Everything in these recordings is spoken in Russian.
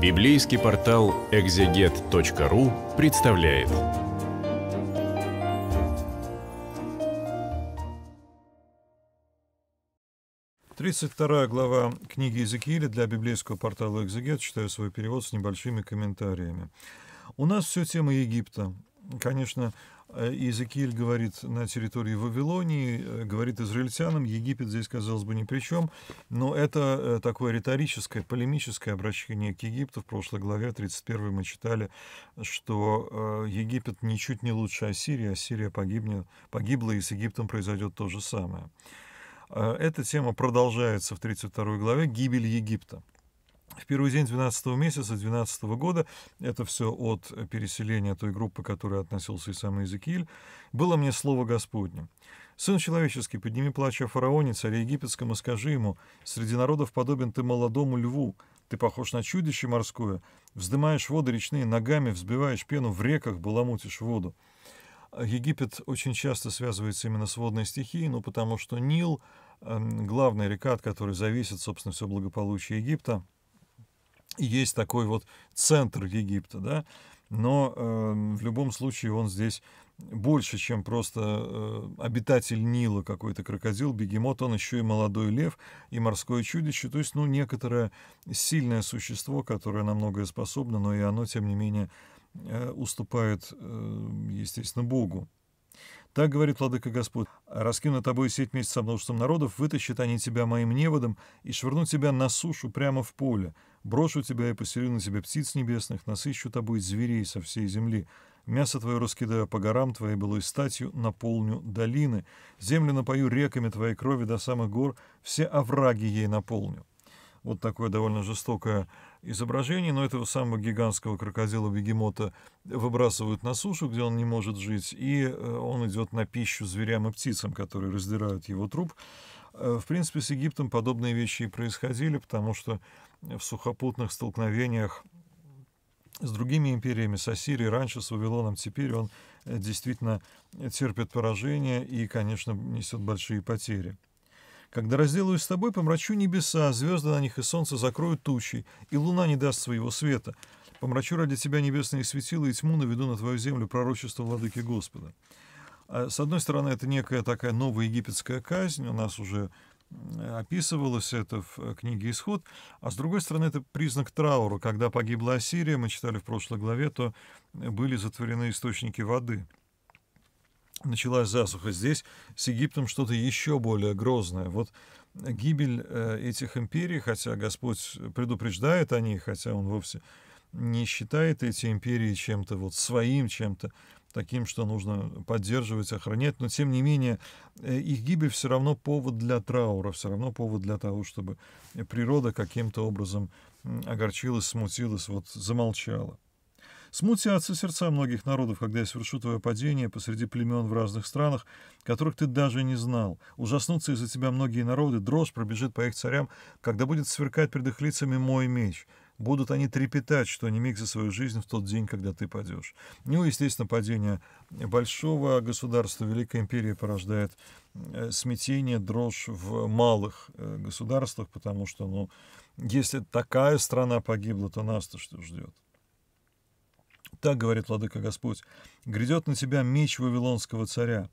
Библейский портал экзегет.ру представляет. Тридцать вторая глава книги Иезекииля для библейского портала «Экзегет». Читаю свой перевод с небольшими комментариями. У нас все тема Египта конечно, э, Иезекииль говорит на территории Вавилонии, э, говорит израильтянам, Египет здесь, казалось бы, ни при чем, но это э, такое риторическое, полемическое обращение к Египту. В прошлой главе 31 мы читали, что Египет ничуть не лучше Ассирии, Ассирия погибнет, погибла, и с Египтом произойдет то же самое. Эта тема продолжается в 32 главе «Гибель Египта» в первый день 12 месяца 12 года, это все от переселения той группы, которая относился и сам Иезекииль, было мне слово Господне. «Сын человеческий, подними плач о фараоне, царе египетском, скажи ему, среди народов подобен ты молодому льву, ты похож на чудище морское, вздымаешь воды речные ногами, взбиваешь пену в реках, баламутишь воду». Египет очень часто связывается именно с водной стихией, ну, потому что Нил эм, — главная река, от которой зависит, собственно, все благополучие Египта — есть такой вот центр Египта, да, но э, в любом случае он здесь больше, чем просто э, обитатель Нила какой-то крокодил, бегемот, он еще и молодой лев, и морское чудище, то есть, ну, некоторое сильное существо, которое на многое способно, но и оно, тем не менее, э, уступает, э, естественно, Богу. Так говорит Владыка Господь, раскину тобой сеть вместе со множеством народов, вытащат они тебя моим неводом и швырнут тебя на сушу прямо в поле, Брошу тебя и поселю на тебе птиц небесных, насыщу тобой зверей со всей земли. Мясо твое раскидаю по горам твоей былой статью, наполню долины. Землю напою реками твоей крови до самых гор, все овраги ей наполню. Вот такое довольно жестокое изображение, но этого самого гигантского крокодила-бегемота выбрасывают на сушу, где он не может жить, и э, он идет на пищу зверям и птицам, которые раздирают его труп. Э, в принципе, с Египтом подобные вещи и происходили, потому что в сухопутных столкновениях с другими империями, с Ассирией раньше, с Вавилоном теперь, он э, действительно терпит поражение и, конечно, несет большие потери. Когда разделаюсь с тобой, помрачу небеса, звезды на них и солнце закроют тучи, и луна не даст своего света. Помрачу ради тебя небесные светила и тьму наведу на твою землю пророчество владыки Господа. А, с одной стороны, это некая такая новая египетская казнь, у нас уже описывалось это в э, книге «Исход», а с другой стороны, это признак траура. Когда погибла Ассирия, мы читали в прошлой главе, то э, были затворены источники воды. Началась засуха. Здесь с Египтом что-то еще более грозное. Вот э, гибель этих империй, хотя Господь предупреждает о ней, хотя Он вовсе не считает эти империи чем-то вот своим, чем-то таким, что нужно поддерживать, охранять, но тем не менее э, их гибель все равно повод для траура, все равно повод для того, чтобы природа каким-то образом огорчилась, смутилась, вот замолчала. Смутятся сердца многих народов, когда я совершу твое падение посреди племен в разных странах, которых ты даже не знал. Ужаснутся из-за тебя многие народы, дрожь пробежит по их царям, когда будет сверкать перед их лицами мой меч будут они трепетать, что не миг за свою жизнь в тот день, когда ты падешь. Ну, естественно, падение большого государства, Великой империи порождает э, смятение, дрожь в малых э, государствах, потому что, ну, если такая страна погибла, то нас-то что ждет? Так говорит Владыка Господь, грядет на тебя меч Вавилонского царя,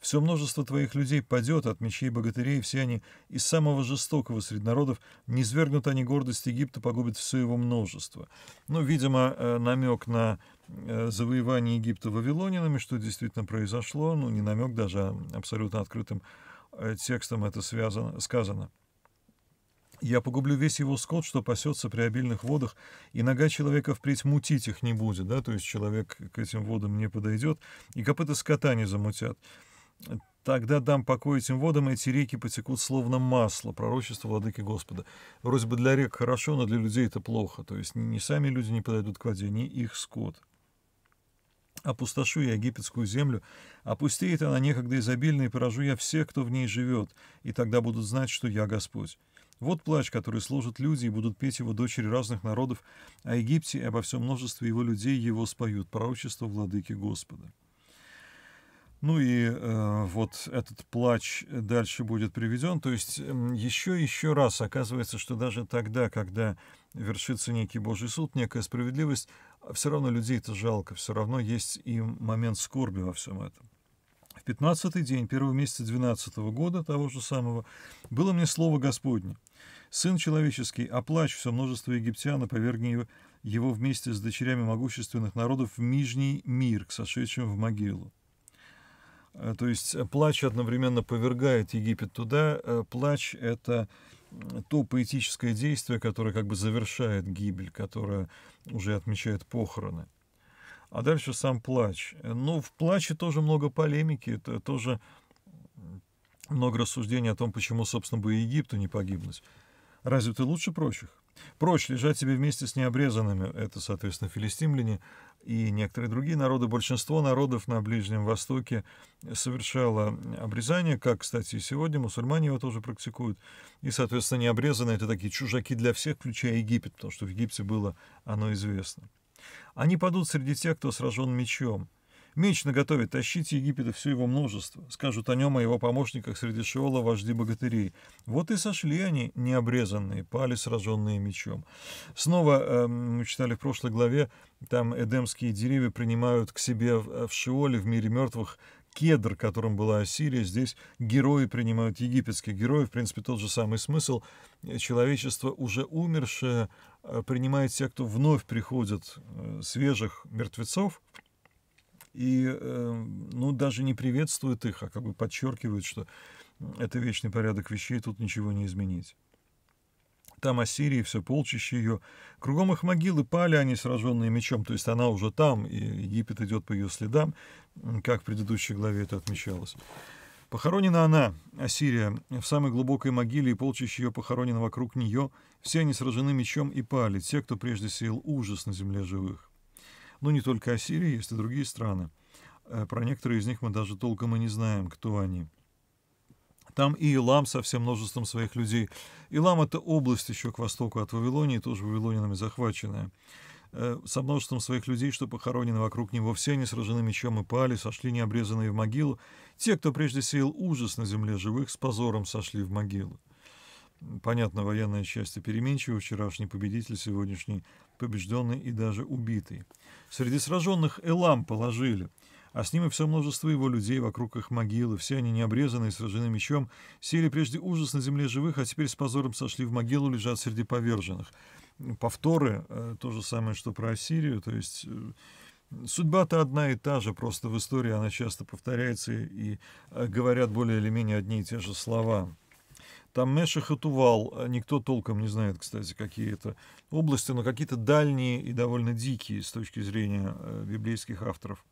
все множество твоих людей падет от мечей богатырей, все они из самого жестокого среди народов, не свергнут они гордость Египта, погубят все его множество. Ну, видимо, э, намек на э, завоевание Египта вавилонинами, что действительно произошло, ну, не намек даже, а абсолютно открытым э, текстом это связано, сказано. Я погублю весь его скот, что пасется при обильных водах, и нога человека впредь мутить их не будет, да, то есть человек к этим водам не подойдет, и копыта скота не замутят. Тогда дам покой этим водам, и эти реки потекут словно масло, пророчество Владыки Господа. Вроде бы для рек хорошо, но для людей это плохо. То есть не сами люди не подойдут к воде, не их скот. Опустошу я египетскую землю, опустеет она некогда изобильно, и поражу я всех, кто в ней живет, и тогда будут знать, что я Господь. Вот плач, который сложат люди, и будут петь его дочери разных народов, о а Египте и обо всем множестве его людей его споют, пророчество владыки Господа. Ну и э, вот этот плач дальше будет приведен. То есть еще еще раз оказывается, что даже тогда, когда вершится некий Божий суд, некая справедливость, а все равно людей это жалко, все равно есть и момент скорби во всем этом. В пятнадцатый день первого месяца двенадцатого года того же самого было мне слово Господне. Сын человеческий, оплачь все множество египтян и повергни его вместе с дочерями могущественных народов в Нижний мир, к сошедшим в могилу. Э, то есть э, плач одновременно повергает Египет туда. Э, плач — это то поэтическое действие, которое как бы завершает гибель, которое уже отмечает похороны. А дальше сам плач. Ну, в плаче тоже много полемики, это тоже много рассуждений о том, почему, собственно, бы Египту не погибнуть. Разве ты лучше прочих? Прочь, лежать тебе вместе с необрезанными, это, соответственно, филистимляне и некоторые другие народы. Большинство народов на Ближнем Востоке совершало обрезание, как, кстати, и сегодня мусульмане его тоже практикуют. И, соответственно, необрезанные – это такие чужаки для всех, включая Египет, потому что в Египте было оно известно. Они падут среди тех, кто сражен мечом – Меч наготове, тащите Египета все его множество. Скажут о нем и его помощниках среди шиола, вожди богатырей. Вот и сошли они, необрезанные, пали, сраженные мечом. Снова, э, мы читали в прошлой главе, там эдемские деревья принимают к себе в, э, в Шеоле, в мире мертвых, кедр, которым была Ассирия, здесь герои принимают египетских героев, в принципе, тот же самый смысл. Э, человечество уже умершее э, принимает тех, кто вновь приходит, свежих мертвецов, и эм, ну, даже не приветствует их, а как бы подчеркивает, что это вечный порядок вещей, тут ничего не изменить. Там Ассирия все полчище ее. Кругом их могилы пали они, сраженные мечом, то есть она уже там, и Египет идет по ее следам, как в предыдущей главе это отмечалось. Похоронена она, Ассирия, в самой глубокой могиле, и полчища ее похоронено вокруг нее. Все они сражены мечом и пали, те, кто прежде сеял ужас на земле живых. Ну, не только о Сирии, есть и другие страны. Э, про некоторые из них мы даже толком и не знаем, кто они. Там и Илам со всем множеством своих людей. Илам — это область еще к востоку от Вавилонии, тоже вавилонинами захваченная. Э, со множеством своих людей, что похоронены вокруг него, все они сражены мечом и пали, сошли необрезанные в могилу. Те, кто прежде сеял ужас на земле живых, с позором сошли в могилу. Понятно, военная часть переменчива, вчерашний победитель, сегодняшний побежденный и даже убитый. Среди сраженных Элам положили, а с ними все множество его людей вокруг их могилы. Все они необрезанные, сражены мечом, сели прежде ужас на земле живых, а теперь с позором сошли в могилу, лежат среди поверженных. Повторы, э, то же самое, что про Ассирию, то есть... Э, судьба-то одна и та же, просто в истории она часто повторяется и э, говорят более или менее одни и те же слова. Там Мешах и Тувал, а никто толком не знает, кстати, какие это области, но какие-то дальние и довольно дикие с точки зрения э, библейских авторов.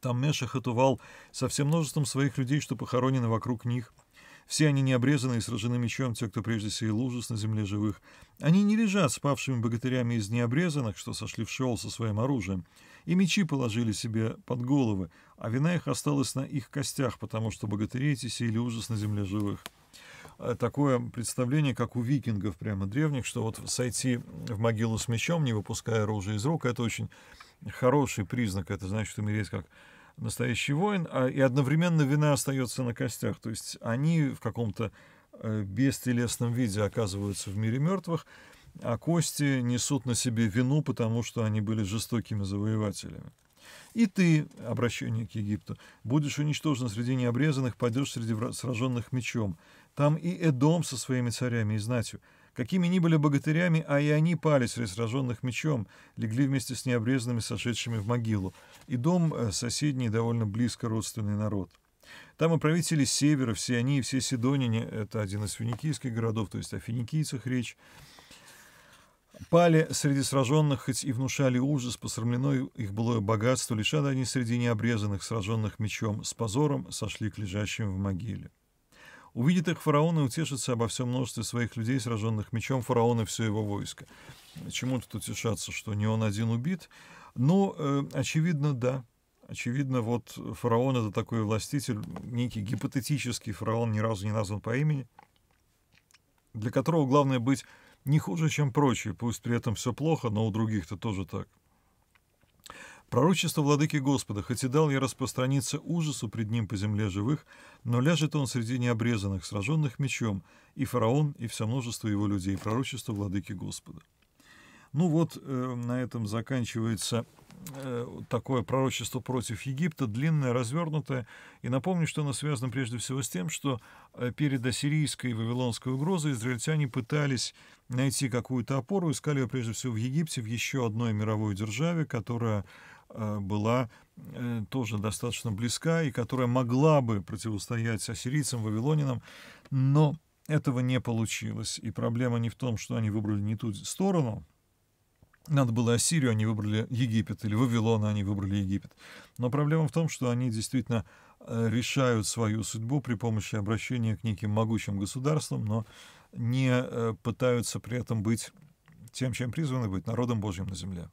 Там Мешах и Тувал со всем множеством своих людей, что похоронены вокруг них. Все они не обрезаны и сражены мечом, те, кто прежде сеял ужас на земле живых. Они не лежат с павшими богатырями из необрезанных, что сошли в Шеол со своим оружием и мечи положили себе под головы, а вина их осталась на их костях, потому что богатыри эти сеяли ужас на земле живых. Э, такое представление, как у викингов прямо древних, что вот сойти в могилу с мечом, не выпуская оружие из рук, это очень хороший признак, это значит умереть как настоящий воин, а, и одновременно вина остается на костях, то есть они в каком-то э, бестелесном виде оказываются в мире мертвых, а кости несут на себе вину, потому что они были жестокими завоевателями. И ты, обращение к Египту, будешь уничтожен среди необрезанных, пойдешь среди сраженных мечом. Там и Эдом со своими царями и знатью. Какими ни были богатырями, а и они пали среди сраженных мечом, легли вместе с необрезанными, сошедшими в могилу. И дом э, соседний довольно близко родственный народ. Там и правители севера, все они, и все Сидонине, это один из финикийских городов, то есть о финикийцах речь, Пали среди сраженных, хоть и внушали ужас, посрамлено их былое богатство, лишали они среди необрезанных, сраженных мечом, с позором сошли к лежащим в могиле. Увидит их фараон и утешится обо всем множестве своих людей, сраженных мечом фараона и все его войско. Чему тут утешаться, что не он один убит? Ну, э, очевидно, да. Очевидно, вот фараон — это такой властитель, некий гипотетический фараон, ни разу не назван по имени, для которого главное быть не хуже, чем прочие, пусть при этом все плохо, но у других-то тоже так. Пророчество владыки Господа, хоть и дал я распространиться ужасу пред ним по земле живых, но ляжет он среди необрезанных, сраженных мечом, и фараон, и все множество его людей, пророчество владыки Господа. Ну вот э, на этом заканчивается э, такое пророчество против Египта, длинное, развернутое. И напомню, что оно связано прежде всего с тем, что э, перед ассирийской и вавилонской угрозой израильтяне пытались найти какую-то опору, искали ее прежде всего в Египте, в еще одной мировой державе, которая э, была э, тоже достаточно близка и которая могла бы противостоять ассирийцам, вавилонинам, но этого не получилось. И проблема не в том, что они выбрали не ту сторону, надо было Ассирию, они выбрали Египет, или Вавилона, они выбрали Египет. Но проблема в том, что они действительно э, решают свою судьбу при помощи обращения к неким могучим государствам, но не э, пытаются при этом быть тем, чем призваны быть, народом Божьим на земле.